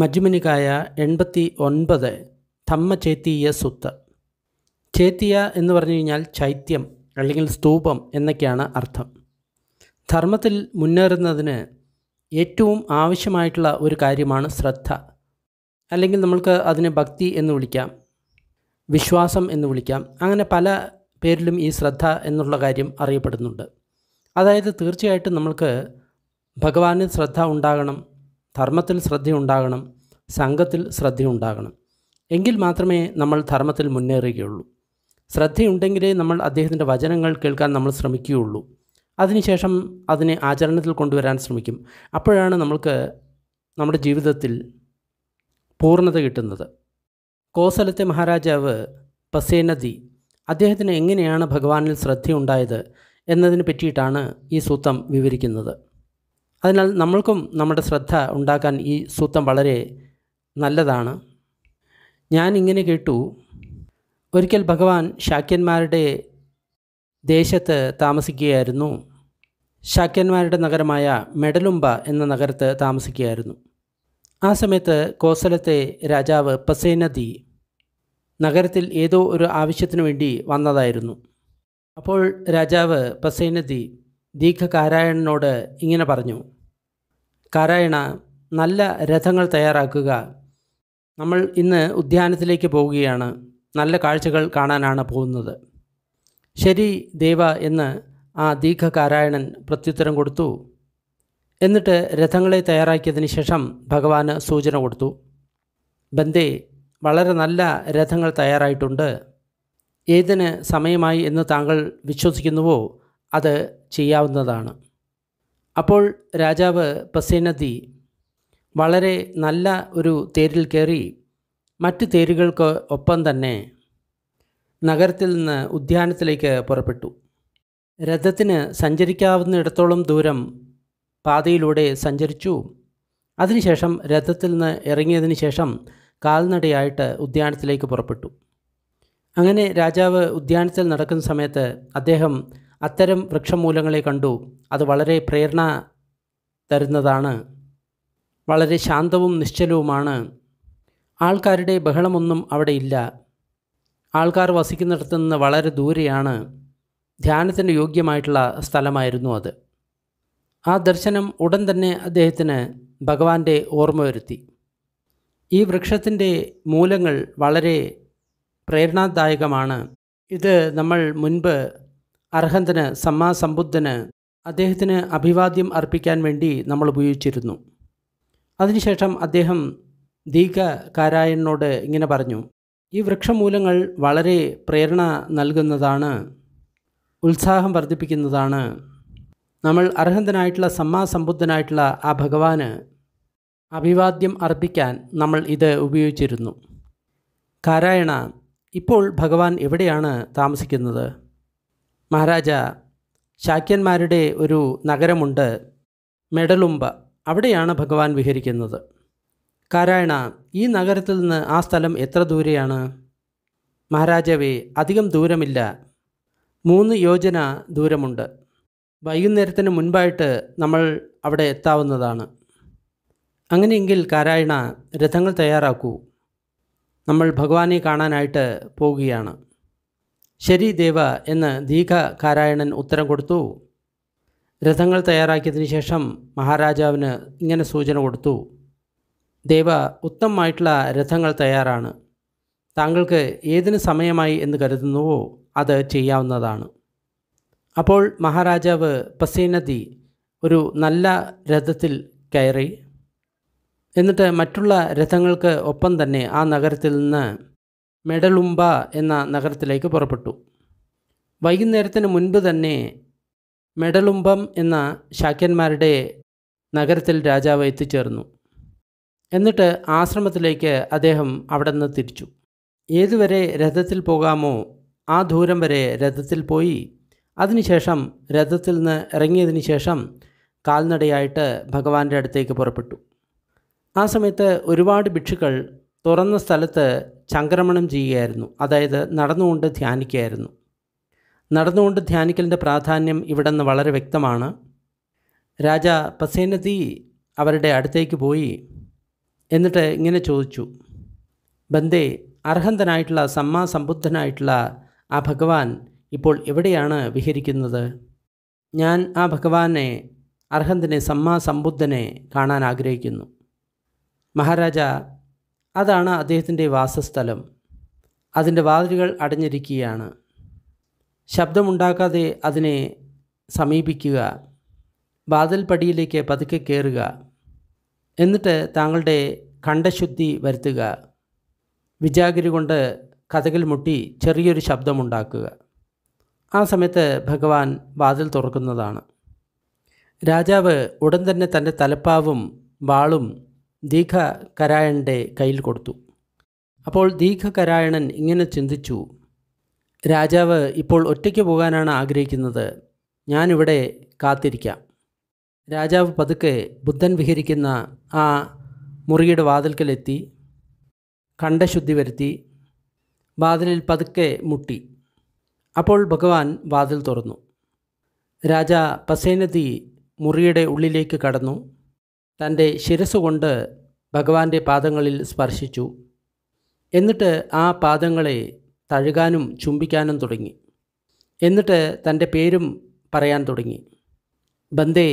മജുമനികായ എൺപത്തി ഒൻപത് ചേത്തീയ സുത്ത് ചേത്തിയ എന്ന് പറഞ്ഞു കഴിഞ്ഞാൽ ചൈത്യം അല്ലെങ്കിൽ സ്തൂപം എന്നൊക്കെയാണ് അർത്ഥം ധർമ്മത്തിൽ മുന്നേറുന്നതിന് ഏറ്റവും ആവശ്യമായിട്ടുള്ള ഒരു കാര്യമാണ് ശ്രദ്ധ അല്ലെങ്കിൽ നമ്മൾക്ക് അതിനെ ഭക്തി എന്ന് വിളിക്കാം വിശ്വാസം എന്ന് വിളിക്കാം അങ്ങനെ പല പേരിലും ഈ ശ്രദ്ധ എന്നുള്ള കാര്യം അറിയപ്പെടുന്നുണ്ട് അതായത് തീർച്ചയായിട്ടും നമ്മൾക്ക് ഭഗവാനിൽ ശ്രദ്ധ ഉണ്ടാകണം ധർമ്മത്തിൽ ശ്രദ്ധയുണ്ടാകണം സംഘത്തിൽ ശ്രദ്ധയുണ്ടാകണം എങ്കിൽ മാത്രമേ നമ്മൾ ധർമ്മത്തിൽ മുന്നേറുകയുള്ളൂ ശ്രദ്ധയുണ്ടെങ്കിലേ നമ്മൾ അദ്ദേഹത്തിൻ്റെ വചനങ്ങൾ കേൾക്കാൻ നമ്മൾ ശ്രമിക്കുകയുള്ളൂ അതിനുശേഷം അതിനെ ആചരണത്തിൽ കൊണ്ടുവരാൻ ശ്രമിക്കും അപ്പോഴാണ് നമ്മൾക്ക് നമ്മുടെ ജീവിതത്തിൽ പൂർണ്ണത കിട്ടുന്നത് കോസലത്തെ മഹാരാജാവ് പസേനദി അദ്ദേഹത്തിന് എങ്ങനെയാണ് ഭഗവാനിൽ ശ്രദ്ധയുണ്ടായത് എന്നതിനെ പറ്റിയിട്ടാണ് ഈ സൂത്രം വിവരിക്കുന്നത് അതിനാൽ നമ്മൾക്കും നമ്മുടെ ശ്രദ്ധ ഉണ്ടാക്കാൻ ഈ സൂത്രം വളരെ നല്ലതാണ് ഞാൻ ഇങ്ങനെ കേട്ടു ഒരിക്കൽ ഭഗവാൻ ശാക്യന്മാരുടെ ദേശത്ത് താമസിക്കുകയായിരുന്നു ശാക്യന്മാരുടെ നഗരമായ മെഡലുംബ എന്ന നഗരത്ത് താമസിക്കുകയായിരുന്നു ആ സമയത്ത് കോസലത്തെ രാജാവ് പസേനദി നഗരത്തിൽ ഏതോ ഒരു ആവശ്യത്തിനു വേണ്ടി വന്നതായിരുന്നു അപ്പോൾ രാജാവ് പസേനദി കാരായണനോട് ഇങ്ങനെ പറഞ്ഞു കാരായണ നല്ല രഥങ്ങൾ തയ്യാറാക്കുക നമ്മൾ ഇന്ന് ഉദ്യാനത്തിലേക്ക് പോവുകയാണ് നല്ല കാഴ്ചകൾ കാണാനാണ് പോകുന്നത് ശരി ദേവ എന്ന് ആ കാരായണൻ പ്രത്യുത്തരം കൊടുത്തു എന്നിട്ട് രഥങ്ങളെ തയ്യാറാക്കിയതിന് ശേഷം ഭഗവാന് സൂചന കൊടുത്തു ബന്ദേ വളരെ നല്ല രഥങ്ങൾ തയ്യാറായിട്ടുണ്ട് ഏതിന് സമയമായി എന്ന് താങ്കൾ വിശ്വസിക്കുന്നുവോ അത് ചെയ്യാവുന്നതാണ് അപ്പോൾ രാജാവ് പസേനദി വളരെ നല്ല ഒരു തേരിൽ കയറി മറ്റ് തേരുകൾക്ക് ഒപ്പം തന്നെ നഗരത്തിൽ നിന്ന് ഉദ്യാനത്തിലേക്ക് പുറപ്പെട്ടു രഥത്തിന് സഞ്ചരിക്കാവുന്നിടത്തോളം ദൂരം പാതയിലൂടെ സഞ്ചരിച്ചു അതിനുശേഷം രഥത്തിൽ നിന്ന് ഇറങ്ങിയതിന് ശേഷം കാൽനടയായിട്ട് ഉദ്യാനത്തിലേക്ക് പുറപ്പെട്ടു അങ്ങനെ രാജാവ് ഉദ്യാനത്തിൽ നടക്കുന്ന സമയത്ത് അദ്ദേഹം അത്തരം വൃക്ഷമൂലങ്ങളെ കണ്ടു അത് വളരെ പ്രേരണ തരുന്നതാണ് വളരെ ശാന്തവും നിശ്ചലവുമാണ് ആൾക്കാരുടെ ബഹളമൊന്നും അവിടെ ഇല്ല ആൾക്കാർ വസിക്കുന്നിടത്തു നിന്ന് വളരെ ദൂരെയാണ് ധ്യാനത്തിന് യോഗ്യമായിട്ടുള്ള സ്ഥലമായിരുന്നു അത് ആ ദർശനം ഉടൻ തന്നെ അദ്ദേഹത്തിന് ഭഗവാന്റെ ഓർമ്മ വരുത്തി ഈ വൃക്ഷത്തിൻ്റെ മൂലങ്ങൾ വളരെ പ്രേരണാദായകമാണ് ഇത് നമ്മൾ മുൻപ് അർഹന്തന് സമ്മാസംബുദ്ധന് അദ്ദേഹത്തിന് അഭിവാദ്യം അർപ്പിക്കാൻ വേണ്ടി നമ്മൾ ഉപയോഗിച്ചിരുന്നു അതിനുശേഷം അദ്ദേഹം കാരായണനോട് ഇങ്ങനെ പറഞ്ഞു ഈ വൃക്ഷമൂലങ്ങൾ വളരെ പ്രേരണ നൽകുന്നതാണ് ഉത്സാഹം വർദ്ധിപ്പിക്കുന്നതാണ് നമ്മൾ അർഹന്തനായിട്ടുള്ള സമ്മാസംബുദ്ധനായിട്ടുള്ള ആ ഭഗവാന് അഭിവാദ്യം അർപ്പിക്കാൻ നമ്മൾ ഇത് ഉപയോഗിച്ചിരുന്നു കാരായണ ഇപ്പോൾ ഭഗവാൻ എവിടെയാണ് താമസിക്കുന്നത് മഹാരാജ ശാക്യന്മാരുടെ ഒരു നഗരമുണ്ട് മെഡലുംബ അവിടെയാണ് ഭഗവാൻ വിഹരിക്കുന്നത് കാരായണ ഈ നഗരത്തിൽ നിന്ന് ആ സ്ഥലം എത്ര ദൂരെയാണ് മഹാരാജാവേ അധികം ദൂരമില്ല മൂന്ന് യോജന ദൂരമുണ്ട് വൈകുന്നേരത്തിന് മുൻപായിട്ട് നമ്മൾ അവിടെ എത്താവുന്നതാണ് അങ്ങനെയെങ്കിൽ കാരായണ രഥങ്ങൾ തയ്യാറാക്കൂ നമ്മൾ ഭഗവാനെ കാണാനായിട്ട് പോവുകയാണ് ശരി ദേവ എന്ന് ദീഘകാരായണൻ ഉത്തരം കൊടുത്തു രഥങ്ങൾ തയ്യാറാക്കിയതിനു ശേഷം മഹാരാജാവിന് ഇങ്ങനെ സൂചന കൊടുത്തു ദേവ ഉത്തമമായിട്ടുള്ള രഥങ്ങൾ തയ്യാറാണ് താങ്കൾക്ക് ഏതിന് സമയമായി എന്ന് കരുതുന്നുവോ അത് ചെയ്യാവുന്നതാണ് അപ്പോൾ മഹാരാജാവ് പസീനദി ഒരു നല്ല രഥത്തിൽ കയറി എന്നിട്ട് മറ്റുള്ള രഥങ്ങൾക്ക് ഒപ്പം തന്നെ ആ നഗരത്തിൽ നിന്ന് മെഡലുംബ എന്ന നഗരത്തിലേക്ക് പുറപ്പെട്ടു വൈകുന്നേരത്തിന് മുൻപ് തന്നെ മെഡലുംബം എന്ന ശാക്യന്മാരുടെ നഗരത്തിൽ രാജാവ് എത്തിച്ചേർന്നു എന്നിട്ട് ആശ്രമത്തിലേക്ക് അദ്ദേഹം അവിടെ നിന്ന് തിരിച്ചു ഏതുവരെ രഥത്തിൽ പോകാമോ ആ ദൂരം വരെ രഥത്തിൽ പോയി അതിനുശേഷം രഥത്തിൽ നിന്ന് ഇറങ്ങിയതിന് ശേഷം കാൽനടയായിട്ട് ഭഗവാന്റെ അടുത്തേക്ക് പുറപ്പെട്ടു ആ സമയത്ത് ഒരുപാട് ഭിക്ഷുക്കൾ തുറന്ന സ്ഥലത്ത് ചംക്രമണം ചെയ്യുകയായിരുന്നു അതായത് നടന്നുകൊണ്ട് ധ്യാനിക്കുകയായിരുന്നു നടന്നുകൊണ്ട് ധ്യാനിക്കലിൻ്റെ പ്രാധാന്യം ഇവിടെ നിന്ന് വളരെ വ്യക്തമാണ് രാജ പസേനതി അവരുടെ അടുത്തേക്ക് പോയി എന്നിട്ട് ഇങ്ങനെ ചോദിച്ചു ബന്ദേ അർഹന്തനായിട്ടുള്ള സമ്മാസംബുദ്ധനായിട്ടുള്ള ആ ഭഗവാൻ ഇപ്പോൾ എവിടെയാണ് വിഹരിക്കുന്നത് ഞാൻ ആ ഭഗവാനെ അർഹന്തനെ സമ്മാസംബുദ്ധനെ കാണാൻ ആഗ്രഹിക്കുന്നു മഹാരാജ അതാണ് അദ്ദേഹത്തിൻ്റെ വാസസ്ഥലം അതിൻ്റെ വാതിലുകൾ അടഞ്ഞിരിക്കുകയാണ് ശബ്ദമുണ്ടാക്കാതെ അതിനെ സമീപിക്കുക വാതിൽപടിയിലേക്ക് പതുക്കെ കയറുക എന്നിട്ട് താങ്കളുടെ കണ്ഠശുദ്ധി വരുത്തുക വിജാഗിരി കൊണ്ട് കഥകിൽ മുട്ടി ചെറിയൊരു ശബ്ദമുണ്ടാക്കുക ആ സമയത്ത് ഭഗവാൻ വാതിൽ തുറക്കുന്നതാണ് രാജാവ് ഉടൻ തന്നെ തൻ്റെ തലപ്പാവും വാളും ദീഘ കരായണൻ്റെ കയ്യിൽ കൊടുത്തു അപ്പോൾ ദീഘ കരായണൻ ഇങ്ങനെ ചിന്തിച്ചു രാജാവ് ഇപ്പോൾ ഒറ്റയ്ക്ക് പോകാനാണ് ആഗ്രഹിക്കുന്നത് ഞാനിവിടെ കാത്തിരിക്കാം രാജാവ് പതുക്കെ ബുദ്ധൻ വിഹരിക്കുന്ന ആ മുറിയുടെ വാതിൽക്കലെത്തി കണ്ടശുദ്ധി വരുത്തി വാതിലിൽ പതുക്കെ മുട്ടി അപ്പോൾ ഭഗവാൻ വാതിൽ തുറന്നു രാജ പസേനതി മുറിയുടെ ഉള്ളിലേക്ക് കടന്നു തൻ്റെ ശിരസുകൊണ്ട് ഭഗവാന്റെ പാദങ്ങളിൽ സ്പർശിച്ചു എന്നിട്ട് ആ പാദങ്ങളെ തഴുകാനും ചുംബിക്കാനും തുടങ്ങി എന്നിട്ട് തൻ്റെ പേരും പറയാൻ തുടങ്ങി ബന്ദേ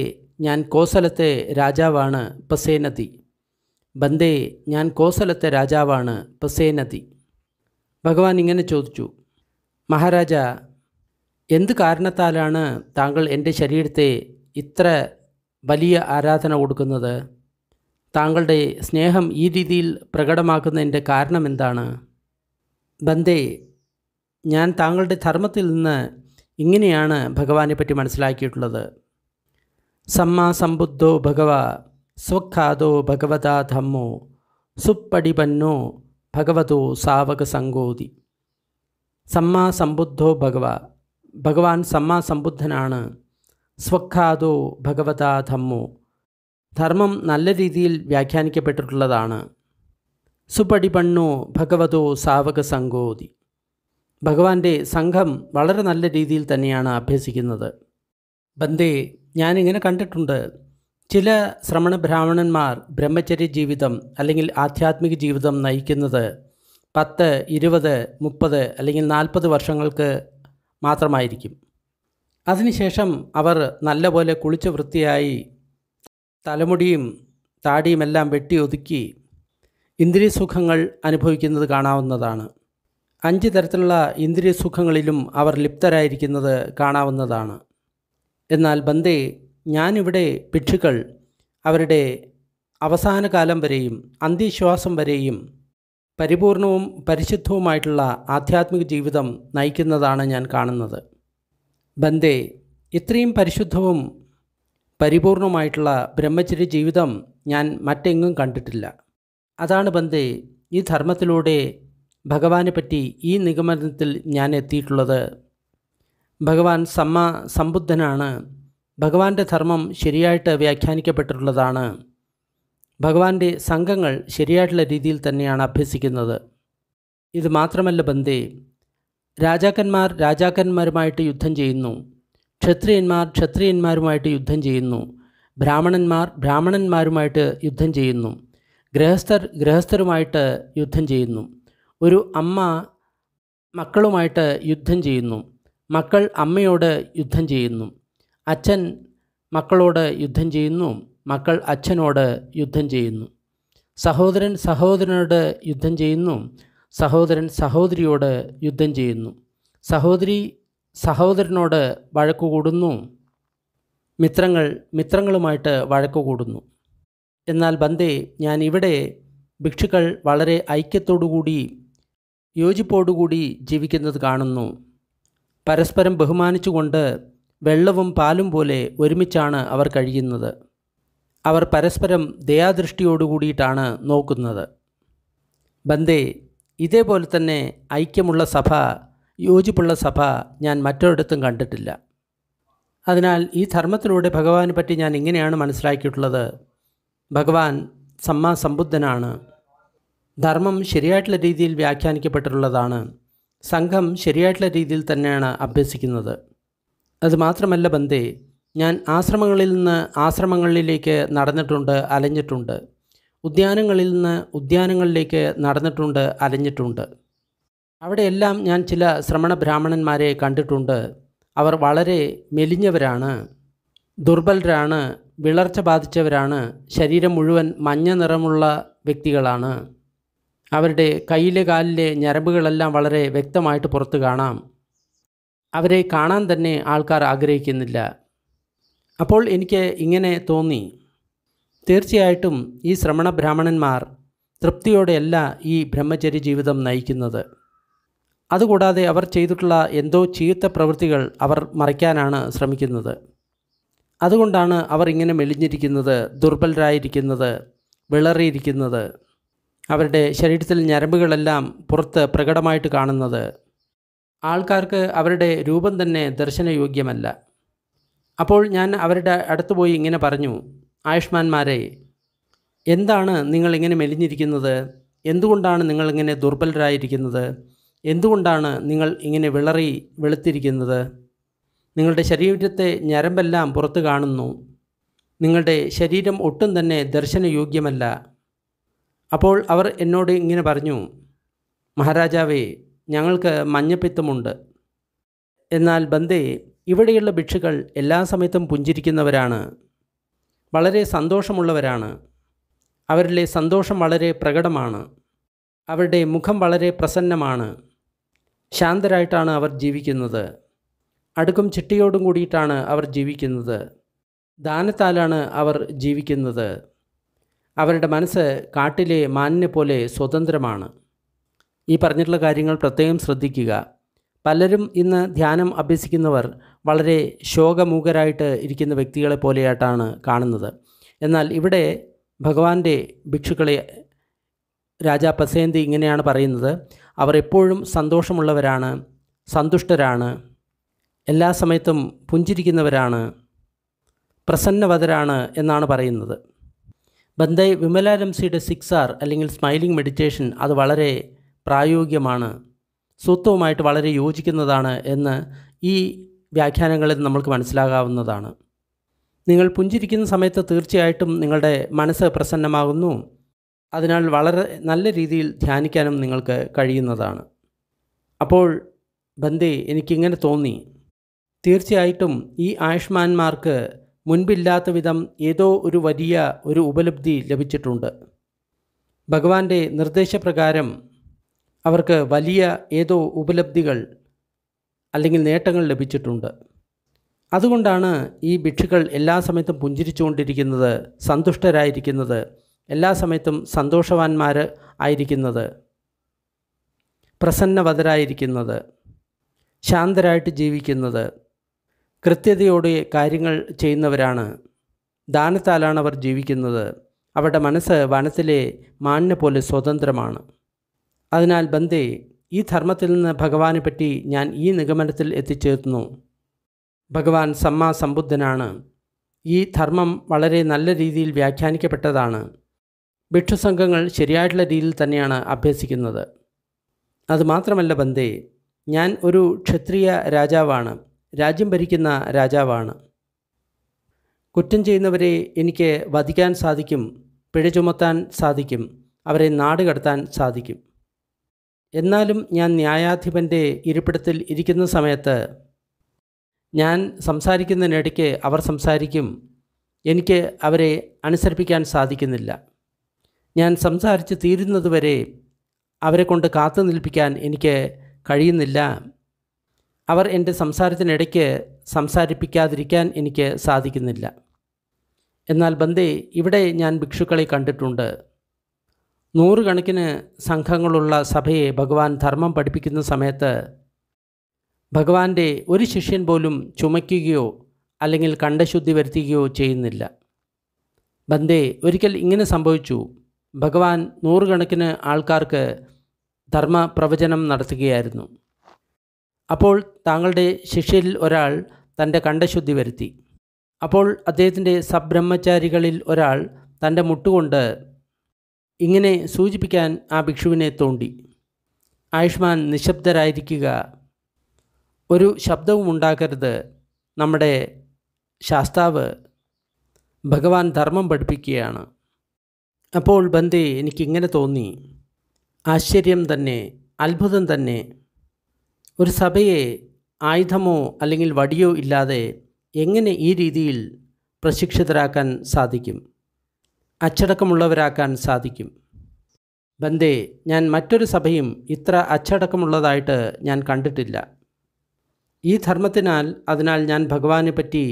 ഞാൻ കോസലത്തെ രാജാവാണ് പസേനദി ബന്ദേ ഞാൻ കോസലത്തെ രാജാവാണ് പസേനദി ഭഗവാൻ ഇങ്ങനെ ചോദിച്ചു മഹാരാജ എന്ത് കാരണത്താലാണ് താങ്കൾ എൻ്റെ ശരീരത്തെ ഇത്ര വലിയ ആരാധന കൊടുക്കുന്നത് താങ്കളുടെ സ്നേഹം ഈ രീതിയിൽ പ്രകടമാക്കുന്നതിൻ്റെ കാരണം എന്താണ് ബന്ദേ ഞാൻ താങ്കളുടെ ധർമ്മത്തിൽ നിന്ന് ഇങ്ങനെയാണ് ഭഗവാനെ പറ്റി മനസ്സിലാക്കിയിട്ടുള്ളത് സമ്മാ സമ്പുദ്ധോ ഭഗവ സ്വഖാദോ ഭഗവതാ ധമ്മോ സുപ്പടിപന്നോ ഭഗവതോ സാവക സങ്കോതി സമ്മാ സമ്പുദ്ധോ ഭഗവ ഭഗവാൻ സമ്മാ സമ്പുദ്ധനാണ് സ്വഖാദോ ഭഗവതാ ധമ്മു ധർമ്മം നല്ല രീതിയിൽ വ്യാഖ്യാനിക്കപ്പെട്ടിട്ടുള്ളതാണ് സുപടിപണ്ണോ ഭഗവതോ സാവക സംഗോതി ഭഗവാന്റെ സംഘം വളരെ നല്ല രീതിയിൽ തന്നെയാണ് അഭ്യസിക്കുന്നത് ബന്ദേ ഞാനിങ്ങനെ കണ്ടിട്ടുണ്ട് ചില ശ്രമണ ബ്രാഹ്മണന്മാർ ബ്രഹ്മചര്യ ജീവിതം അല്ലെങ്കിൽ ആധ്യാത്മിക ജീവിതം നയിക്കുന്നത് പത്ത് ഇരുപത് മുപ്പത് അല്ലെങ്കിൽ നാൽപ്പത് വർഷങ്ങൾക്ക് മാത്രമായിരിക്കും അതിനുശേഷം അവർ നല്ലപോലെ കുളിച്ച് വൃത്തിയായി തലമുടിയും താടിയുമെല്ലാം വെട്ടി ഒതുക്കി ഇന്ദ്രിയ സുഖങ്ങൾ അനുഭവിക്കുന്നത് കാണാവുന്നതാണ് അഞ്ച് തരത്തിലുള്ള ഇന്ദ്രിയ സുഖങ്ങളിലും അവർ ലിപ്തരായിരിക്കുന്നത് കാണാവുന്നതാണ് എന്നാൽ ബന്ദേ ഞാനിവിടെ ഭിക്ഷുക്കൾ അവരുടെ അവസാന കാലം വരെയും അന്ത്യശ്വാസം വരെയും പരിപൂർണവും പരിശുദ്ധവുമായിട്ടുള്ള ആധ്യാത്മിക ജീവിതം നയിക്കുന്നതാണ് ഞാൻ കാണുന്നത് ബന്ദേ ഇത്രയും പരിശുദ്ധവും പരിപൂർണമായിട്ടുള്ള ബ്രഹ്മചര്യ ജീവിതം ഞാൻ മറ്റെങ്ങും കണ്ടിട്ടില്ല അതാണ് ബന്ദേ ഈ ധർമ്മത്തിലൂടെ ഭഗവാനെ പറ്റി ഈ നിഗമനത്തിൽ ഞാൻ എത്തിയിട്ടുള്ളത് ഭഗവാൻ സമ്മ സമ്പുദ്ധനാണ് ഭഗവാന്റെ ധർമ്മം ശരിയായിട്ട് വ്യാഖ്യാനിക്കപ്പെട്ടിട്ടുള്ളതാണ് ഭഗവാന്റെ സംഘങ്ങൾ ശരിയായിട്ടുള്ള രീതിയിൽ തന്നെയാണ് അഭ്യസിക്കുന്നത് ഇത് മാത്രമല്ല ബന്ധേ രാജാക്കന്മാർ രാജാക്കന്മാരുമായിട്ട് യുദ്ധം ചെയ്യുന്നു ക്ഷത്രിയന്മാർ ക്ഷത്രിയന്മാരുമായിട്ട് യുദ്ധം ചെയ്യുന്നു ബ്രാഹ്മണന്മാർ ബ്രാഹ്മണന്മാരുമായിട്ട് യുദ്ധം ചെയ്യുന്നു ഗൃഹസ്ഥർ ഗൃഹസ്ഥരുമായിട്ട് യുദ്ധം ചെയ്യുന്നു ഒരു അമ്മ മക്കളുമായിട്ട് യുദ്ധം ചെയ്യുന്നു മക്കൾ അമ്മയോട് യുദ്ധം ചെയ്യുന്നു അച്ഛൻ മക്കളോട് യുദ്ധം ചെയ്യുന്നു മക്കൾ അച്ഛനോട് യുദ്ധം ചെയ്യുന്നു സഹോദരൻ സഹോദരനോട് യുദ്ധം ചെയ്യുന്നു സഹോദരൻ സഹോദരിയോട് യുദ്ധം ചെയ്യുന്നു സഹോദരി സഹോദരനോട് വഴക്കു കൂടുന്നു മിത്രങ്ങൾ മിത്രങ്ങളുമായിട്ട് വഴക്കു കൂടുന്നു എന്നാൽ ബന്ദേ ഞാൻ ഇവിടെ ഭിക്ഷുക്കൾ വളരെ ഐക്യത്തോടുകൂടി യോജിപ്പോടുകൂടി ജീവിക്കുന്നത് കാണുന്നു പരസ്പരം ബഹുമാനിച്ചുകൊണ്ട് വെള്ളവും പാലും പോലെ ഒരുമിച്ചാണ് അവർ കഴിയുന്നത് അവർ പരസ്പരം ദയാദൃഷ്ടിയോടുകൂടിയിട്ടാണ് നോക്കുന്നത് ബന്ദേ ഇതേപോലെ തന്നെ ഐക്യമുള്ള സഭ യോജിപ്പുള്ള സഭ ഞാൻ മറ്റൊരിടത്തും കണ്ടിട്ടില്ല അതിനാൽ ഈ ധർമ്മത്തിലൂടെ ഭഗവാനെ പറ്റി ഞാൻ ഇങ്ങനെയാണ് മനസ്സിലാക്കിയിട്ടുള്ളത് ഭഗവാൻ സമ്മാസംബുദ്ധനാണ് ധർമ്മം ശരിയായിട്ടുള്ള രീതിയിൽ വ്യാഖ്യാനിക്കപ്പെട്ടിട്ടുള്ളതാണ് സംഘം ശരിയായിട്ടുള്ള രീതിയിൽ തന്നെയാണ് അഭ്യസിക്കുന്നത് അതുമാത്രമല്ല ബന്ധേ ഞാൻ ആശ്രമങ്ങളിൽ നിന്ന് ആശ്രമങ്ങളിലേക്ക് നടന്നിട്ടുണ്ട് അലഞ്ഞിട്ടുണ്ട് ഉദ്യാനങ്ങളിൽ നിന്ന് ഉദ്യാനങ്ങളിലേക്ക് നടന്നിട്ടുണ്ട് അലഞ്ഞിട്ടുണ്ട് അവിടെയെല്ലാം ഞാൻ ചില ശ്രമണ ബ്രാഹ്മണന്മാരെ കണ്ടിട്ടുണ്ട് അവർ വളരെ മെലിഞ്ഞവരാണ് ദുർബലരാണ് വിളർച്ച ബാധിച്ചവരാണ് ശരീരം മുഴുവൻ മഞ്ഞ നിറമുള്ള വ്യക്തികളാണ് അവരുടെ കയ്യിലെ കാലിലെ ഞരമ്പുകളെല്ലാം വളരെ വ്യക്തമായിട്ട് പുറത്തു കാണാം അവരെ കാണാൻ തന്നെ ആൾക്കാർ ആഗ്രഹിക്കുന്നില്ല അപ്പോൾ എനിക്ക് ഇങ്ങനെ തോന്നി തീർച്ചയായിട്ടും ഈ ശ്രമണ ബ്രാഹ്മണന്മാർ തൃപ്തിയോടെയല്ല ഈ ബ്രഹ്മചര്യ ജീവിതം നയിക്കുന്നത് അതുകൂടാതെ അവർ ചെയ്തിട്ടുള്ള എന്തോ ചീത്ത പ്രവൃത്തികൾ അവർ മറയ്ക്കാനാണ് ശ്രമിക്കുന്നത് അതുകൊണ്ടാണ് അവർ ഇങ്ങനെ മെലിഞ്ഞിരിക്കുന്നത് ദുർബലരായിരിക്കുന്നത് വിളറിയിരിക്കുന്നത് അവരുടെ ശരീരത്തിൽ ഞരമ്പുകളെല്ലാം പുറത്ത് പ്രകടമായിട്ട് കാണുന്നത് ആൾക്കാർക്ക് അവരുടെ രൂപം തന്നെ ദർശനയോഗ്യമല്ല അപ്പോൾ ഞാൻ അവരുടെ അടുത്ത് പോയി ഇങ്ങനെ പറഞ്ഞു ആയുഷ്മാന്മാരെ എന്താണ് നിങ്ങളിങ്ങനെ മെലിഞ്ഞിരിക്കുന്നത് എന്തുകൊണ്ടാണ് നിങ്ങളിങ്ങനെ ദുർബലരായിരിക്കുന്നത് എന്തുകൊണ്ടാണ് നിങ്ങൾ ഇങ്ങനെ വിളറി വെളുത്തിരിക്കുന്നത് നിങ്ങളുടെ ശരീരത്തെ ഞരമ്പെല്ലാം പുറത്ത് കാണുന്നു നിങ്ങളുടെ ശരീരം ഒട്ടും തന്നെ ദർശനയോഗ്യമല്ല അപ്പോൾ അവർ എന്നോട് ഇങ്ങനെ പറഞ്ഞു മഹാരാജാവേ ഞങ്ങൾക്ക് മഞ്ഞപ്പിത്തമുണ്ട് എന്നാൽ ബന്ദേ ഇവിടെയുള്ള ഭിക്ഷുക്കൾ എല്ലാ സമയത്തും പുഞ്ചിരിക്കുന്നവരാണ് വളരെ സന്തോഷമുള്ളവരാണ് അവരിലെ സന്തോഷം വളരെ പ്രകടമാണ് അവരുടെ മുഖം വളരെ പ്രസന്നമാണ് ശാന്തരായിട്ടാണ് അവർ ജീവിക്കുന്നത് അടുക്കും ചിട്ടിയോടും കൂടിയിട്ടാണ് അവർ ജീവിക്കുന്നത് ദാനത്താലാണ് അവർ ജീവിക്കുന്നത് അവരുടെ മനസ്സ് കാട്ടിലെ മാനിനെ പോലെ സ്വതന്ത്രമാണ് ഈ പറഞ്ഞിട്ടുള്ള കാര്യങ്ങൾ പ്രത്യേകം ശ്രദ്ധിക്കുക പലരും ഇന്ന് ധ്യാനം അഭ്യസിക്കുന്നവർ വളരെ ശോകമൂകരായിട്ട് ഇരിക്കുന്ന വ്യക്തികളെ പോലെയായിട്ടാണ് കാണുന്നത് എന്നാൽ ഇവിടെ ഭഗവാന്റെ ഭിക്ഷുക്കളെ രാജാ പസേന്തി ഇങ്ങനെയാണ് പറയുന്നത് അവർ എപ്പോഴും സന്തോഷമുള്ളവരാണ് സന്തുഷ്ടരാണ് എല്ലാ സമയത്തും പുഞ്ചിരിക്കുന്നവരാണ് പ്രസന്നവതരാണ് എന്നാണ് പറയുന്നത് ബന്ദൈ വിമലാരംസിയുടെ സിക്സാർ അല്ലെങ്കിൽ സ്മൈലിംഗ് മെഡിറ്റേഷൻ അത് വളരെ പ്രായോഗികമാണ് സൂത്രവുമായിട്ട് വളരെ യോജിക്കുന്നതാണ് എന്ന് ഈ വ്യാഖ്യാനങ്ങളിൽ നമുക്ക് മനസ്സിലാകാവുന്നതാണ് നിങ്ങൾ പുഞ്ചിരിക്കുന്ന സമയത്ത് തീർച്ചയായിട്ടും നിങ്ങളുടെ മനസ്സ് പ്രസന്നമാകുന്നു അതിനാൽ വളരെ നല്ല രീതിയിൽ ധ്യാനിക്കാനും നിങ്ങൾക്ക് കഴിയുന്നതാണ് അപ്പോൾ ബന്ദേ എനിക്കിങ്ങനെ തോന്നി തീർച്ചയായിട്ടും ഈ ആയുഷ്മാന്മാർക്ക് മുൻപില്ലാത്ത വിധം ഏതോ ഒരു വലിയ ഒരു ഉപലബ്ധി ലഭിച്ചിട്ടുണ്ട് ഭഗവാന്റെ നിർദ്ദേശപ്രകാരം അവർക്ക് വലിയ ഏതോ ഉപലബ്ധികൾ അല്ലെങ്കിൽ നേട്ടങ്ങൾ ലഭിച്ചിട്ടുണ്ട് അതുകൊണ്ടാണ് ഈ ഭിക്ഷുക്കൾ എല്ലാ സമയത്തും പുഞ്ചിരിച്ചുകൊണ്ടിരിക്കുന്നത് സന്തുഷ്ടരായിരിക്കുന്നത് എല്ലാ സമയത്തും സന്തോഷവാന്മാർ ആയിരിക്കുന്നത് പ്രസന്നവതരായിരിക്കുന്നത് ശാന്തരായിട്ട് ജീവിക്കുന്നത് കൃത്യതയോടെ കാര്യങ്ങൾ ചെയ്യുന്നവരാണ് ദാനത്താലാണ് അവർ ജീവിക്കുന്നത് അവരുടെ മനസ്സ് വനത്തിലെ മാനിനെ പോലെ സ്വതന്ത്രമാണ് അതിനാൽ ബന്ദേ ഈ ധർമ്മത്തിൽ നിന്ന് ഭഗവാനെ പറ്റി ഞാൻ ഈ നിഗമനത്തിൽ എത്തിച്ചേർന്നു ഭഗവാൻ സമ്മാ സമ്പുദ്ധനാണ് ഈ ധർമ്മം വളരെ നല്ല രീതിയിൽ വ്യാഖ്യാനിക്കപ്പെട്ടതാണ് ഭിക്ഷുസംഘങ്ങൾ ശരിയായിട്ടുള്ള രീതിയിൽ തന്നെയാണ് അഭ്യസിക്കുന്നത് അതുമാത്രമല്ല ബന്ദേ ഞാൻ ഒരു ക്ഷത്രിയ രാജാവാണ് രാജ്യം ഭരിക്കുന്ന രാജാവാണ് കുറ്റം ചെയ്യുന്നവരെ എനിക്ക് വധിക്കാൻ സാധിക്കും പിഴ ചുമത്താൻ സാധിക്കും അവരെ നാടുകടത്താൻ സാധിക്കും എന്നാലും ഞാൻ ന്യായാധിപൻ്റെ ഇരിപ്പിടത്തിൽ ഇരിക്കുന്ന സമയത്ത് ഞാൻ സംസാരിക്കുന്നതിനിടയ്ക്ക് അവർ സംസാരിക്കും എനിക്ക് അവരെ അനുസരിപ്പിക്കാൻ സാധിക്കുന്നില്ല ഞാൻ സംസാരിച്ച് തീരുന്നതുവരെ അവരെ കൊണ്ട് കാത്തു നിൽപ്പിക്കാൻ എനിക്ക് കഴിയുന്നില്ല അവർ എൻ്റെ സംസാരത്തിനിടയ്ക്ക് സംസാരിപ്പിക്കാതിരിക്കാൻ എനിക്ക് സാധിക്കുന്നില്ല എന്നാൽ ബന്ദേ ഇവിടെ ഞാൻ ഭിക്ഷുക്കളെ കണ്ടിട്ടുണ്ട് നൂറുകണക്കിന് സംഘങ്ങളുള്ള സഭയെ ഭഗവാൻ ധർമ്മം പഠിപ്പിക്കുന്ന സമയത്ത് ഭഗവാന്റെ ഒരു ശിഷ്യൻ പോലും ചുമയ്ക്കുകയോ അല്ലെങ്കിൽ കണ്ടശുദ്ധി വരുത്തുകയോ ചെയ്യുന്നില്ല ബന്ദേ ഒരിക്കൽ ഇങ്ങനെ സംഭവിച്ചു ഭഗവാൻ നൂറുകണക്കിന് ആൾക്കാർക്ക് ധർമ്മ പ്രവചനം നടത്തുകയായിരുന്നു അപ്പോൾ താങ്കളുടെ ശിഷ്യരിൽ ഒരാൾ തൻ്റെ കണ്ടശുദ്ധി വരുത്തി അപ്പോൾ അദ്ദേഹത്തിൻ്റെ സബ്രഹ്മചാരികളിൽ ഒരാൾ തൻ്റെ മുട്ടുകൊണ്ട് ഇങ്ങനെ സൂചിപ്പിക്കാൻ ആ ഭിക്ഷുവിനെ തോണ്ടി ആയുഷ്മാൻ നിശബ്ദരായിരിക്കുക ഒരു ശബ്ദവും ഉണ്ടാക്കരുത് നമ്മുടെ ശാസ്താവ് ഭഗവാൻ ധർമ്മം പഠിപ്പിക്കുകയാണ് അപ്പോൾ ബന്ദേ എനിക്കിങ്ങനെ തോന്നി ആശ്ചര്യം തന്നെ അത്ഭുതം തന്നെ ഒരു സഭയെ ആയുധമോ അല്ലെങ്കിൽ വടിയോ ഇല്ലാതെ എങ്ങനെ ഈ രീതിയിൽ പ്രശിക്ഷിതരാക്കാൻ സാധിക്കും അച്ചടക്കമുള്ളവരാക്കാൻ സാധിക്കും ബന്ദേ ഞാൻ മറ്റൊരു സഭയും ഇത്ര അച്ചടക്കമുള്ളതായിട്ട് ഞാൻ കണ്ടിട്ടില്ല ഈ ധർമ്മത്തിനാൽ അതിനാൽ ഞാൻ ഭഗവാനെ പറ്റി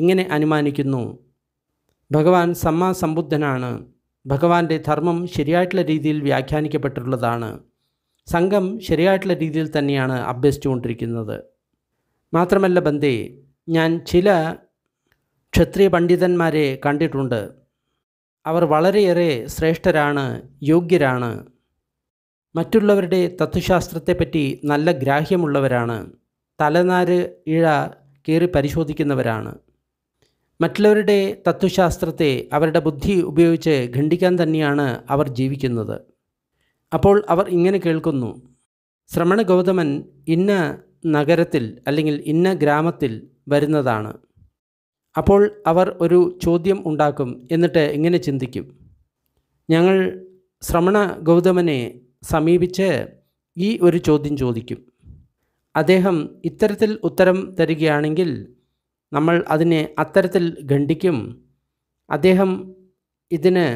ഇങ്ങനെ അനുമാനിക്കുന്നു ഭഗവാൻ സമ്മാസംബുദ്ധനാണ് ഭഗവാന്റെ ധർമ്മം ശരിയായിട്ടുള്ള രീതിയിൽ വ്യാഖ്യാനിക്കപ്പെട്ടിട്ടുള്ളതാണ് സംഘം ശരിയായിട്ടുള്ള രീതിയിൽ തന്നെയാണ് അഭ്യസിച്ചുകൊണ്ടിരിക്കുന്നത് മാത്രമല്ല ബന്ദേ ഞാൻ ചില ക്ഷത്രിയ പണ്ഡിതന്മാരെ കണ്ടിട്ടുണ്ട് അവർ വളരെയേറെ ശ്രേഷ്ഠരാണ് യോഗ്യരാണ് മറ്റുള്ളവരുടെ തത്വശാസ്ത്രത്തെപ്പറ്റി നല്ല ഗ്രാഹ്യമുള്ളവരാണ് തലനാര് ഇഴ കയറി പരിശോധിക്കുന്നവരാണ് മറ്റുള്ളവരുടെ തത്വശാസ്ത്രത്തെ അവരുടെ ബുദ്ധി ഉപയോഗിച്ച് ഖണ്ഡിക്കാൻ തന്നെയാണ് അവർ ജീവിക്കുന്നത് അപ്പോൾ അവർ ഇങ്ങനെ കേൾക്കുന്നു ശ്രമണ ഗൗതമൻ ഇന്ന നഗരത്തിൽ അല്ലെങ്കിൽ ഇന്ന ഗ്രാമത്തിൽ വരുന്നതാണ് അപ്പോൾ അവർ ഒരു ചോദ്യം ഉണ്ടാക്കും എന്നിട്ട് ഇങ്ങനെ ചിന്തിക്കും ഞങ്ങൾ ശ്രമണ ഗൗതമനെ സമീപിച്ച് ഈ ഒരു ചോദ്യം ചോദിക്കും അദ്ദേഹം ഇത്തരത്തിൽ ഉത്തരം തരികയാണെങ്കിൽ നമ്മൾ അതിനെ അത്തരത്തിൽ ഖണ്ഡിക്കും അദ്ദേഹം ഇതിന്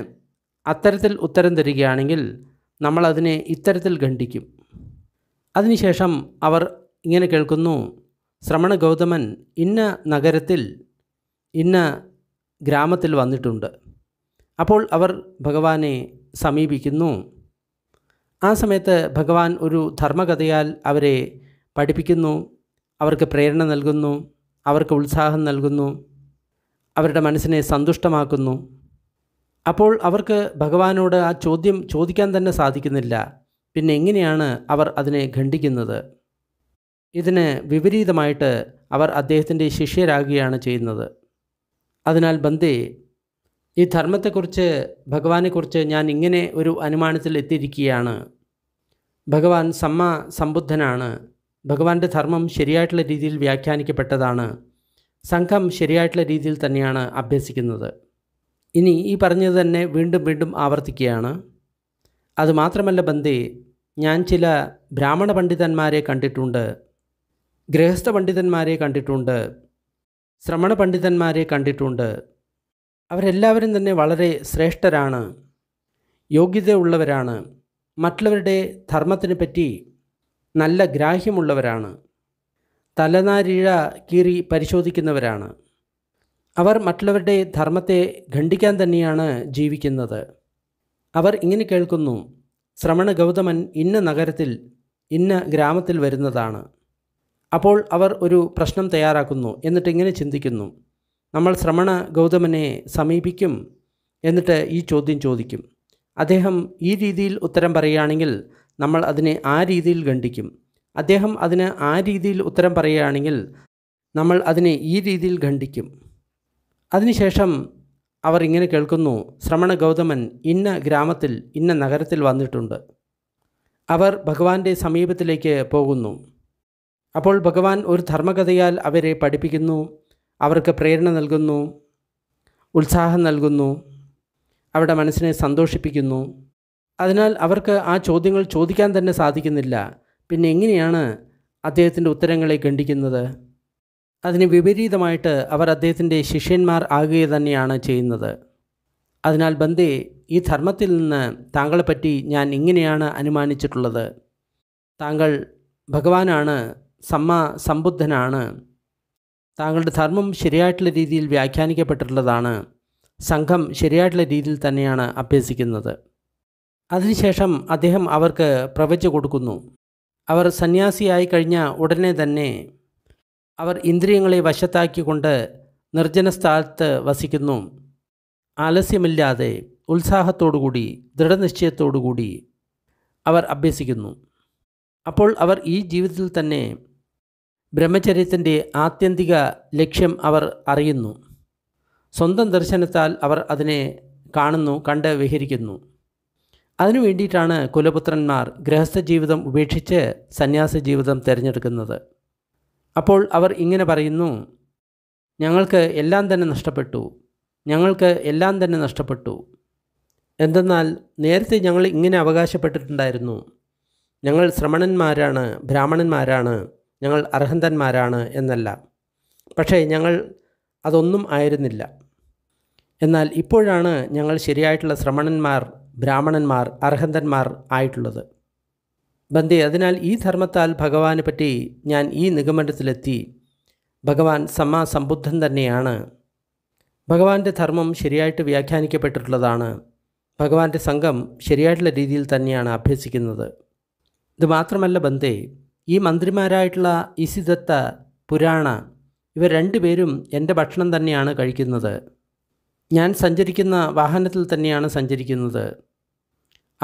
അത്തരത്തിൽ ഉത്തരം തരികയാണെങ്കിൽ നമ്മൾ അതിനെ ഇത്തരത്തിൽ ഖണ്ഡിക്കും അതിനുശേഷം അവർ ഇങ്ങനെ കേൾക്കുന്നു ശ്രമണ ഗൗതമൻ ഇന്ന നഗരത്തിൽ ഇന്ന ഗ്രാമത്തിൽ വന്നിട്ടുണ്ട് അപ്പോൾ അവർ ഭഗവാനെ സമീപിക്കുന്നു ആ സമയത്ത് ഭഗവാൻ ഒരു ധർമ്മകഥയാൽ അവരെ പഠിപ്പിക്കുന്നു അവർക്ക് പ്രേരണ നൽകുന്നു അവർക്ക് ഉത്സാഹം നൽകുന്നു അവരുടെ മനസ്സിനെ സന്തുഷ്ടമാക്കുന്നു അപ്പോൾ അവർക്ക് ഭഗവാനോട് ആ ചോദ്യം ചോദിക്കാൻ തന്നെ സാധിക്കുന്നില്ല പിന്നെ എങ്ങനെയാണ് അവർ അതിനെ ഖണ്ഡിക്കുന്നത് ഇതിന് വിപരീതമായിട്ട് അവർ അദ്ദേഹത്തിൻ്റെ ശിഷ്യരാകുകയാണ് ചെയ്യുന്നത് അതിനാൽ ബന്ദേ ഈ ധർമ്മത്തെക്കുറിച്ച് ഭഗവാനെക്കുറിച്ച് ഞാൻ ഇങ്ങനെ ഒരു അനുമാനത്തിൽ എത്തിയിരിക്കുകയാണ് ഭഗവാൻ സമ്മ സമ്പുദ്ധനാണ് ഭഗവാന്റെ ധർമ്മം ശരിയായിട്ടുള്ള രീതിയിൽ വ്യാഖ്യാനിക്കപ്പെട്ടതാണ് സംഘം ശരിയായിട്ടുള്ള രീതിയിൽ തന്നെയാണ് അഭ്യസിക്കുന്നത് ഇനി ഈ പറഞ്ഞത് തന്നെ വീണ്ടും വീണ്ടും ആവർത്തിക്കുകയാണ് അതുമാത്രമല്ല ബന്ദേ ഞാൻ ചില ബ്രാഹ്മണ പണ്ഡിതന്മാരെ കണ്ടിട്ടുണ്ട് ഗൃഹസ്ഥ പണ്ഡിതന്മാരെ കണ്ടിട്ടുണ്ട് ശ്രമണ പണ്ഡിതന്മാരെ കണ്ടിട്ടുണ്ട് അവരെല്ലാവരും തന്നെ വളരെ ശ്രേഷ്ഠരാണ് യോഗ്യതയുള്ളവരാണ് മറ്റുള്ളവരുടെ ധർമ്മത്തിനെ പറ്റി നല്ല ഗ്രാഹ്യമുള്ളവരാണ് തലനാരിഴ കീറി പരിശോധിക്കുന്നവരാണ് അവർ മറ്റുള്ളവരുടെ ധർമ്മത്തെ ഖണ്ഡിക്കാൻ തന്നെയാണ് ജീവിക്കുന്നത് അവർ ഇങ്ങനെ കേൾക്കുന്നു ശ്രമണ ഗൗതമൻ ഇന്ന നഗരത്തിൽ ഇന്ന ഗ്രാമത്തിൽ വരുന്നതാണ് അപ്പോൾ അവർ ഒരു പ്രശ്നം തയ്യാറാക്കുന്നു എന്നിട്ട് ഇങ്ങനെ ചിന്തിക്കുന്നു നമ്മൾ ശ്രമണ ഗൗതമനെ സമീപിക്കും എന്നിട്ട് ഈ ചോദ്യം ചോദിക്കും അദ്ദേഹം ഈ രീതിയിൽ ഉത്തരം പറയുകയാണെങ്കിൽ നമ്മൾ അതിനെ ആ രീതിയിൽ ഖണ്ഡിക്കും അദ്ദേഹം അതിന് ആ രീതിയിൽ ഉത്തരം പറയുകയാണെങ്കിൽ നമ്മൾ അതിനെ ഈ രീതിയിൽ ഖണ്ഡിക്കും അതിനുശേഷം അവർ ഇങ്ങനെ കേൾക്കുന്നു ശ്രമണ ഗൗതമൻ ഇന്ന ഗ്രാമത്തിൽ ഇന്ന നഗരത്തിൽ വന്നിട്ടുണ്ട് അവർ ഭഗവാന്റെ സമീപത്തിലേക്ക് പോകുന്നു അപ്പോൾ ഭഗവാൻ ഒരു ധർമ്മകഥയാൽ അവരെ പഠിപ്പിക്കുന്നു അവർക്ക് പ്രേരണ നൽകുന്നു ഉത്സാഹം നൽകുന്നു അവരുടെ മനസ്സിനെ സന്തോഷിപ്പിക്കുന്നു അതിനാൽ അവർക്ക് ആ ചോദ്യങ്ങൾ ചോദിക്കാൻ തന്നെ സാധിക്കുന്നില്ല പിന്നെ എങ്ങനെയാണ് അദ്ദേഹത്തിൻ്റെ ഉത്തരങ്ങളെ ഖണ്ഡിക്കുന്നത് അതിന് വിപരീതമായിട്ട് അവർ അദ്ദേഹത്തിൻ്റെ ശിഷ്യന്മാർ ആകുക തന്നെയാണ് ചെയ്യുന്നത് അതിനാൽ ബന്ദേ ഈ ധർമ്മത്തിൽ നിന്ന് താങ്കളെപ്പറ്റി ഞാൻ ഇങ്ങനെയാണ് അനുമാനിച്ചിട്ടുള്ളത് താങ്കൾ ഭഗവാനാണ് സമ്മ സമ്പുദ്ധനാണ് താങ്കളുടെ ധർമ്മം ശരിയായിട്ടുള്ള രീതിയിൽ വ്യാഖ്യാനിക്കപ്പെട്ടിട്ടുള്ളതാണ് സംഘം ശരിയായിട്ടുള്ള രീതിയിൽ തന്നെയാണ് അഭ്യസിക്കുന്നത് അതിനുശേഷം അദ്ദേഹം അവർക്ക് പ്രവച്ചു കൊടുക്കുന്നു അവർ സന്യാസിയായി കഴിഞ്ഞ ഉടനെ തന്നെ അവർ ഇന്ദ്രിയങ്ങളെ വശത്താക്കിക്കൊണ്ട് നിർജ്ജന സ്ഥലത്ത് വസിക്കുന്നു ആലസ്യമില്ലാതെ ഉത്സാഹത്തോടുകൂടി ദൃഢനിശ്ചയത്തോടുകൂടി അവർ അഭ്യസിക്കുന്നു അപ്പോൾ അവർ ഈ ജീവിതത്തിൽ തന്നെ ബ്രഹ്മചര്യത്തിൻ്റെ ആത്യന്തിക ലക്ഷ്യം അവർ അറിയുന്നു സ്വന്തം ദർശനത്താൽ അവർ അതിനെ കാണുന്നു കണ്ട് വിഹരിക്കുന്നു അതിനു വേണ്ടിയിട്ടാണ് കുലപുത്രന്മാർ ഗൃഹസ്ഥ ജീവിതം ഉപേക്ഷിച്ച് സന്യാസ ജീവിതം തിരഞ്ഞെടുക്കുന്നത് അപ്പോൾ അവർ ഇങ്ങനെ പറയുന്നു ഞങ്ങൾക്ക് എല്ലാം തന്നെ നഷ്ടപ്പെട്ടു ഞങ്ങൾക്ക് എല്ലാം തന്നെ നഷ്ടപ്പെട്ടു എന്തെന്നാൽ നേരത്തെ ഞങ്ങൾ ഇങ്ങനെ അവകാശപ്പെട്ടിട്ടുണ്ടായിരുന്നു ഞങ്ങൾ ശ്രമണന്മാരാണ് ബ്രാഹ്മണന്മാരാണ് ഞങ്ങൾ അർഹന്തന്മാരാണ് എന്നല്ല പക്ഷേ ഞങ്ങൾ അതൊന്നും ആയിരുന്നില്ല എന്നാൽ ഇപ്പോഴാണ് ഞങ്ങൾ ശരിയായിട്ടുള്ള ശ്രമണന്മാർ ബ്രാഹ്മണന്മാർ അർഹന്തന്മാർ ആയിട്ടുള്ളത് ബന്ധി അതിനാൽ ഈ ധർമ്മത്താൽ ഭഗവാനെ പറ്റി ഞാൻ ഈ നിഗമനത്തിലെത്തി ഭഗവാൻ സമ്മാ സമ്പുദ്ധൻ തന്നെയാണ് ഭഗവാന്റെ ധർമ്മം ശരിയായിട്ട് വ്യാഖ്യാനിക്കപ്പെട്ടിട്ടുള്ളതാണ് ഭഗവാന്റെ സംഘം ശരിയായിട്ടുള്ള രീതിയിൽ തന്നെയാണ് അഭ്യസിക്കുന്നത് ഇത് മാത്രമല്ല ബന്ധേ ഈ മന്ത്രിമാരായിട്ടുള്ള ഇസിദത്ത പുരാണ ഇവർ രണ്ടുപേരും എൻ്റെ ഭക്ഷണം തന്നെയാണ് കഴിക്കുന്നത് ഞാൻ സഞ്ചരിക്കുന്ന വാഹനത്തിൽ തന്നെയാണ് സഞ്ചരിക്കുന്നത്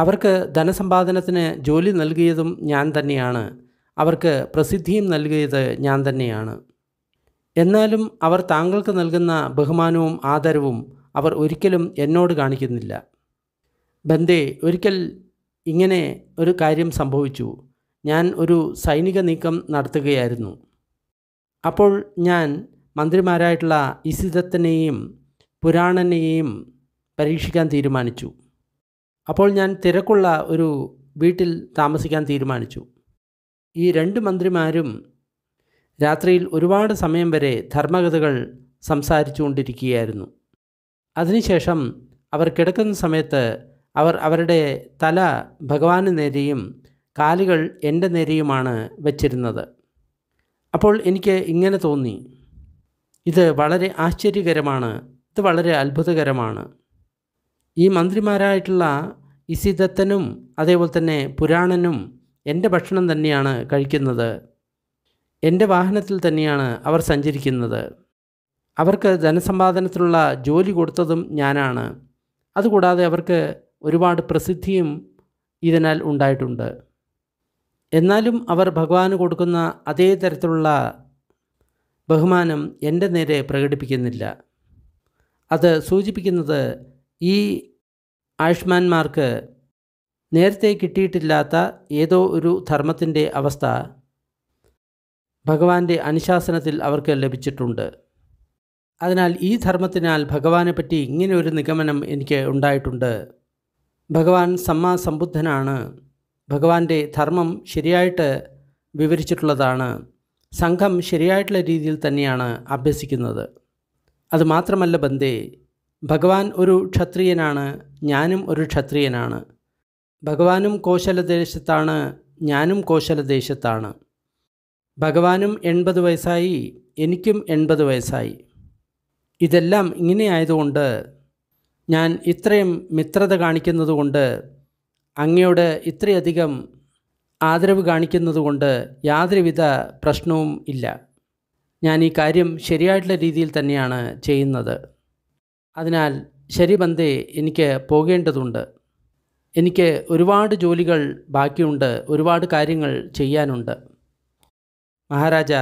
അവർക്ക് ധനസമ്പാദനത്തിന് ജോലി നൽകിയതും ഞാൻ തന്നെയാണ് അവർക്ക് പ്രസിദ്ധിയും നൽകിയത് ഞാൻ തന്നെയാണ് എന്നാലും അവർ താങ്കൾക്ക് നൽകുന്ന ബഹുമാനവും ആദരവും അവർ ഒരിക്കലും എന്നോട് കാണിക്കുന്നില്ല ബന്ദേ ഒരിക്കൽ ഇങ്ങനെ ഒരു കാര്യം സംഭവിച്ചു ഞാൻ ഒരു സൈനിക നീക്കം നടത്തുകയായിരുന്നു അപ്പോൾ ഞാൻ മന്ത്രിമാരായിട്ടുള്ള ഇസിദത്തിനെയും പുരാണനെയും പരീക്ഷിക്കാൻ തീരുമാനിച്ചു അപ്പോൾ ഞാൻ തിരക്കുള്ള ഒരു വീട്ടിൽ താമസിക്കാൻ തീരുമാനിച്ചു ഈ രണ്ട് മന്ത്രിമാരും രാത്രിയിൽ ഒരുപാട് സമയം വരെ ധർമ്മകഥകൾ സംസാരിച്ചുകൊണ്ടിരിക്കുകയായിരുന്നു അതിനുശേഷം അവർ കിടക്കുന്ന സമയത്ത് അവർ അവരുടെ തല ഭഗവാന് നേരെയും കാലുകൾ എൻ്റെ നേരെയുമാണ് വച്ചിരുന്നത് അപ്പോൾ എനിക്ക് ഇങ്ങനെ തോന്നി ഇത് വളരെ ആശ്ചര്യകരമാണ് ഇത് വളരെ അത്ഭുതകരമാണ് ഈ മന്ത്രിമാരായിട്ടുള്ള ഇസിദത്തനും അതേപോലെ തന്നെ പുരാണനും എൻ്റെ ഭക്ഷണം തന്നെയാണ് കഴിക്കുന്നത് എൻ്റെ വാഹനത്തിൽ തന്നെയാണ് അവർ സഞ്ചരിക്കുന്നത് അവർക്ക് ധനസമ്പാദനത്തിനുള്ള ജോലി കൊടുത്തതും ഞാനാണ് അതുകൂടാതെ അവർക്ക് ഒരുപാട് പ്രസിദ്ധിയും ഇതിനാൽ ഉണ്ടായിട്ടുണ്ട് എന്നാലും അവർ ഭഗവാന് കൊടുക്കുന്ന അതേ തരത്തിലുള്ള ബഹുമാനം എൻ്റെ നേരെ പ്രകടിപ്പിക്കുന്നില്ല അത് സൂചിപ്പിക്കുന്നത് ഈ ആയുഷ്മാന്മാർക്ക് നേരത്തെ കിട്ടിയിട്ടില്ലാത്ത ഏതോ ഒരു ധർമ്മത്തിൻ്റെ അവസ്ഥ ഭഗവാന്റെ അനുശാസനത്തിൽ അവർക്ക് ലഭിച്ചിട്ടുണ്ട് അതിനാൽ ഈ ധർമ്മത്തിനാൽ ഭഗവാനെ പറ്റി ഇങ്ങനെ ഒരു നിഗമനം എനിക്ക് ഉണ്ടായിട്ടുണ്ട് ഭഗവാൻ സമ്മാസംബുദ്ധനാണ് ഭഗവാന്റെ ധർമ്മം ശരിയായിട്ട് വിവരിച്ചിട്ടുള്ളതാണ് സംഘം ശരിയായിട്ടുള്ള രീതിയിൽ തന്നെയാണ് അഭ്യസിക്കുന്നത് അതുമാത്രമല്ല ബന്ധേ ഭഗവാൻ ഒരു ക്ഷത്രിയനാണ് ഞാനും ഒരു ക്ഷത്രിയനാണ് ഭഗവാനും കോശലദേശത്താണ് ഞാനും കോശലദേശത്താണ് ഭഗവാനും എൺപത് വയസ്സായി എനിക്കും എൺപത് വയസ്സായി ഇതെല്ലാം ഇങ്ങനെയായതുകൊണ്ട് ഞാൻ ഇത്രയും മിത്രത കാണിക്കുന്നതുകൊണ്ട് അങ്ങയോട് ഇത്രയധികം ആദരവ് കാണിക്കുന്നതുകൊണ്ട് യാതൊരുവിധ പ്രശ്നവും ഇല്ല ഞാൻ ഈ കാര്യം ശരിയായിട്ടുള്ള രീതിയിൽ തന്നെയാണ് ചെയ്യുന്നത് അതിനാൽ ശരി ബന്ധേ എനിക്ക് പോകേണ്ടതുണ്ട് എനിക്ക് ഒരുപാട് ജോലികൾ ബാക്കിയുണ്ട് ഒരുപാട് കാര്യങ്ങൾ ചെയ്യാനുണ്ട് മഹാരാജ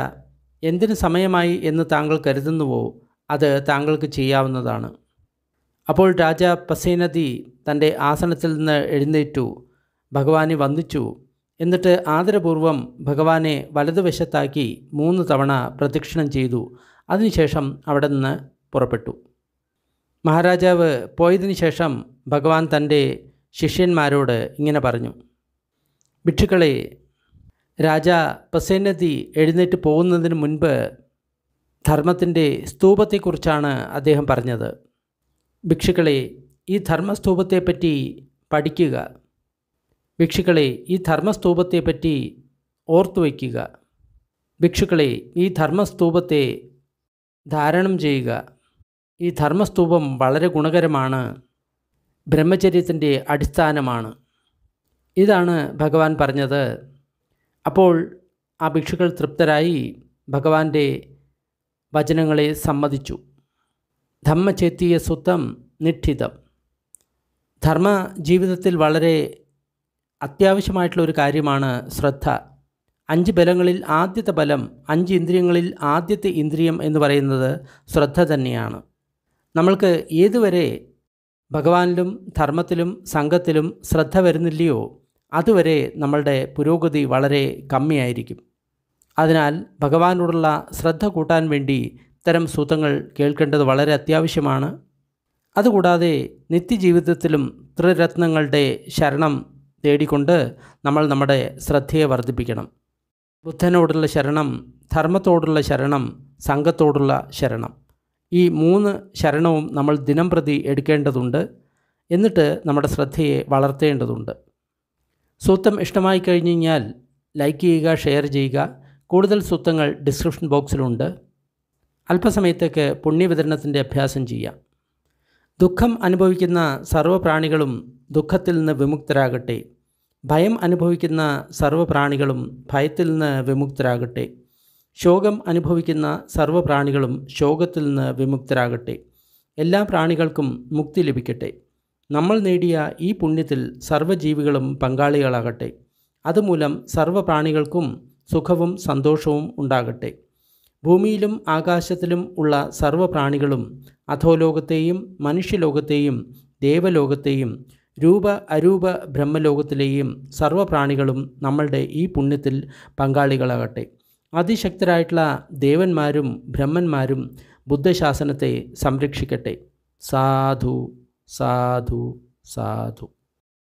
എന്തിനു സമയമായി എന്ന് താങ്കൾ കരുതുന്നുവോ അത് താങ്കൾക്ക് ചെയ്യാവുന്നതാണ് അപ്പോൾ രാജ പസേനദി തൻ്റെ ആസനത്തിൽ നിന്ന് എഴുന്നേറ്റു ഭഗവാനെ വന്ദിച്ചു എന്നിട്ട് ആദരപൂർവം ഭഗവാനെ വലതുവശത്താക്കി മൂന്ന് തവണ പ്രദക്ഷിണം ചെയ്തു അതിനുശേഷം അവിടെ നിന്ന് പുറപ്പെട്ടു മഹാരാജാവ് പോയതിനു ശേഷം ഭഗവാൻ തൻ്റെ ശിഷ്യന്മാരോട് ഇങ്ങനെ പറഞ്ഞു ഭിക്ഷുക്കളെ രാജ പസേനദി എഴുന്നേറ്റ് പോകുന്നതിന് മുൻപ് ധർമ്മത്തിൻ്റെ സ്തൂപത്തെക്കുറിച്ചാണ് അദ്ദേഹം പറഞ്ഞത് ഭിക്ഷുക്കളെ ഈ ധർമ്മസ്തൂപത്തെപ്പറ്റി പഠിക്കുക ഭിക്ഷുക്കളെ ഈ ധർമ്മസ്തൂപത്തെപ്പറ്റി ഓർത്തു ഭിക്ഷുക്കളെ ഈ ധർമ്മസ്തൂപത്തെ ധാരണം ചെയ്യുക ഈ ധർമ്മസ്തൂപം വളരെ ഗുണകരമാണ് ബ്രഹ്മചര്യത്തിൻ്റെ അടിസ്ഥാനമാണ് ഇതാണ് ഭഗവാൻ പറഞ്ഞത് അപ്പോൾ ആ ഭിക്ഷുക്കൾ തൃപ്തരായി ഭഗവാന്റെ വചനങ്ങളെ സമ്മതിച്ചു ധമ്മചേത്തിയ സുത്തം നിഠിതം ധർമ്മ ജീവിതത്തിൽ വളരെ അത്യാവശ്യമായിട്ടുള്ള ഒരു കാര്യമാണ് ശ്രദ്ധ അഞ്ച് ബലങ്ങളിൽ ആദ്യത്തെ ബലം അഞ്ച് ഇന്ദ്രിയങ്ങളിൽ ആദ്യത്തെ ഇന്ദ്രിയം എന്ന് പറയുന്നത് ശ്രദ്ധ തന്നെയാണ് നമ്മൾക്ക് ഏതുവരെ ഭഗവാനിലും ധർമ്മത്തിലും സംഘത്തിലും ശ്രദ്ധ വരുന്നില്ലയോ അതുവരെ നമ്മളുടെ പുരോഗതി വളരെ കമ്മിയായിരിക്കും അതിനാൽ ഭഗവാനോടുള്ള ശ്രദ്ധ കൂട്ടാൻ വേണ്ടി ഇത്തരം സൂത്രങ്ങൾ കേൾക്കേണ്ടത് വളരെ അത്യാവശ്യമാണ് അതുകൂടാതെ നിത്യജീവിതത്തിലും ത്രിരത്നങ്ങളുടെ ശരണം തേടിക്കൊണ്ട് നമ്മൾ നമ്മുടെ ശ്രദ്ധയെ വർദ്ധിപ്പിക്കണം ബുദ്ധനോടുള്ള ശരണം ധർമ്മത്തോടുള്ള ശരണം സംഘത്തോടുള്ള ശരണം ഈ മൂന്ന് ശരണവും നമ്മൾ ദിനം പ്രതി എടുക്കേണ്ടതുണ്ട് എന്നിട്ട് നമ്മുടെ ശ്രദ്ധയെ വളർത്തേണ്ടതുണ്ട് സൂത്രം ഇഷ്ടമായി കഴിഞ്ഞു കഴിഞ്ഞാൽ ലൈക്ക് ചെയ്യുക ഷെയർ ചെയ്യുക കൂടുതൽ സൂത്രങ്ങൾ ഡിസ്ക്രിപ്ഷൻ ബോക്സിലുണ്ട് അല്പസമയത്തേക്ക് പുണ്യവിതരണത്തിൻ്റെ അഭ്യാസം ചെയ്യാം ദുഃഖം അനുഭവിക്കുന്ന സർവ്വപ്രാണികളും ദുഃഖത്തിൽ നിന്ന് വിമുക്തരാകട്ടെ ഭയം അനുഭവിക്കുന്ന സർവ്വപ്രാണികളും ഭയത്തിൽ നിന്ന് വിമുക്തരാകട്ടെ ശോകം അനുഭവിക്കുന്ന സർവ്വപ്രാണികളും ശോകത്തിൽ നിന്ന് വിമുക്തരാകട്ടെ എല്ലാ പ്രാണികൾക്കും മുക്തി ലഭിക്കട്ടെ നമ്മൾ നേടിയ ഈ പുണ്യത്തിൽ സർവ്വജീവികളും പങ്കാളികളാകട്ടെ അതുമൂലം സർവ്വപ്രാണികൾക്കും സുഖവും സന്തോഷവും ഉണ്ടാകട്ടെ ഭൂമിയിലും ആകാശത്തിലും ഉള്ള സർവ്വപ്രാണികളും അധോലോകത്തെയും മനുഷ്യലോകത്തെയും ദേവലോകത്തെയും രൂപ അരൂപ ബ്രഹ്മലോകത്തിലെയും സർവ്വപ്രാണികളും നമ്മളുടെ ഈ പുണ്യത്തിൽ പങ്കാളികളാകട്ടെ അതിശക്തരായിട്ടുള്ള ദേവന്മാരും ബ്രഹ്മന്മാരും ബുദ്ധശാസനത്തെ സംരക്ഷിക്കട്ടെ സാധു സാധു സാധു